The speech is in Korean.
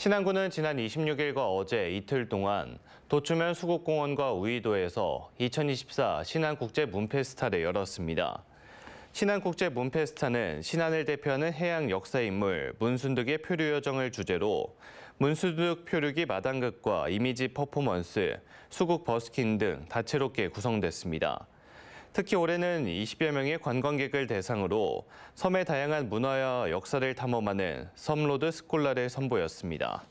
신안군은 지난 26일과 어제 이틀 동안 도추면 수국공원과 우이도에서 2024 신안국제문페스타를 열었습니다. 신안국제문페스타는 신안을 대표하는 해양 역사 인물 문순득의 표류 여정을 주제로 문순득 표류기 마당극과 이미지 퍼포먼스, 수국 버스킹 등 다채롭게 구성됐습니다. 특히 올해는 20여 명의 관광객을 대상으로 섬의 다양한 문화와 역사를 탐험하는 섬로드 스콜라를 선보였습니다.